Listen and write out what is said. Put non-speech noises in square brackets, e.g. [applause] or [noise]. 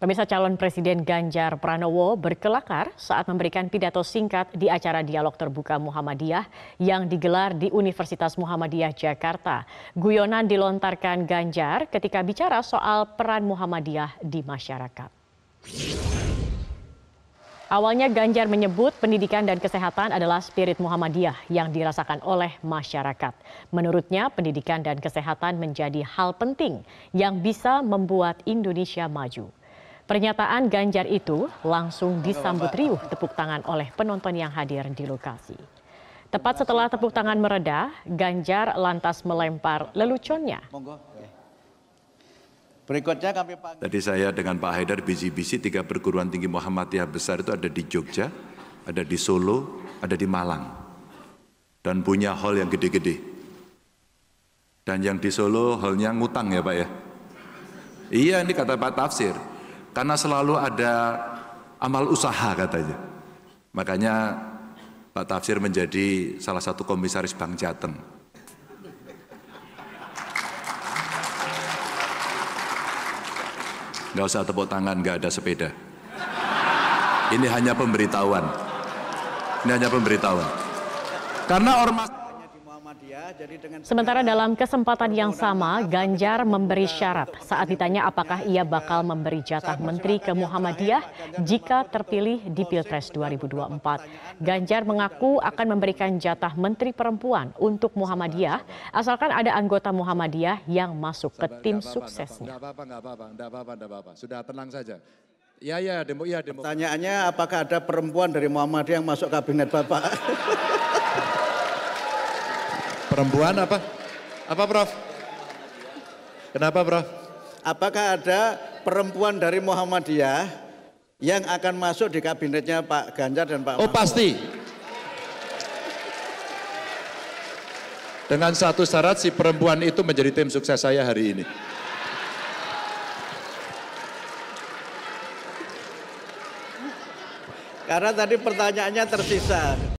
Pemirsa calon Presiden Ganjar Pranowo berkelakar saat memberikan pidato singkat di acara dialog terbuka Muhammadiyah yang digelar di Universitas Muhammadiyah Jakarta. Guyonan dilontarkan Ganjar ketika bicara soal peran Muhammadiyah di masyarakat. Awalnya Ganjar menyebut pendidikan dan kesehatan adalah spirit Muhammadiyah yang dirasakan oleh masyarakat. Menurutnya pendidikan dan kesehatan menjadi hal penting yang bisa membuat Indonesia maju. Pernyataan Ganjar itu langsung disambut riuh tepuk tangan oleh penonton yang hadir di lokasi. Tepat setelah tepuk tangan mereda, Ganjar lantas melempar leluconnya. Berikutnya kami panggil. Tadi saya dengan Pak Haidar bisi-bisi tiga perguruan tinggi Muhammadiyah besar itu ada di Jogja, ada di Solo, ada di Malang. Dan punya hall yang gede-gede. Dan yang di Solo hallnya ngutang ya Pak ya. Iya ini kata Pak Tafsir, karena selalu ada amal usaha katanya. Makanya Pak Tafsir menjadi salah satu komisaris Bank Jateng. Gak usah tepuk tangan, gak ada sepeda. Ini hanya pemberitahuan. Ini hanya pemberitahuan. Karena ormas Sementara dalam kesempatan yang sama, Ganjar memberi syarat saat ditanya apakah ia bakal memberi jatah menteri ke Muhammadiyah jika terpilih di Pilpres 2024. Ganjar mengaku akan memberikan jatah menteri perempuan untuk Muhammadiyah asalkan ada anggota Muhammadiyah yang masuk ke tim suksesnya. Sudah tenang saja. Ya, ya, demo, ya, demo. Pertanyaannya apakah ada perempuan dari Muhammadiyah yang masuk kabinet Bapak? [laughs] Perempuan apa? Apa Prof? Kenapa Prof? Apakah ada perempuan dari Muhammadiyah yang akan masuk di kabinetnya Pak Ganjar dan Pak Oh pasti. Dengan satu syarat si perempuan itu menjadi tim sukses saya hari ini. Karena tadi pertanyaannya tersisa.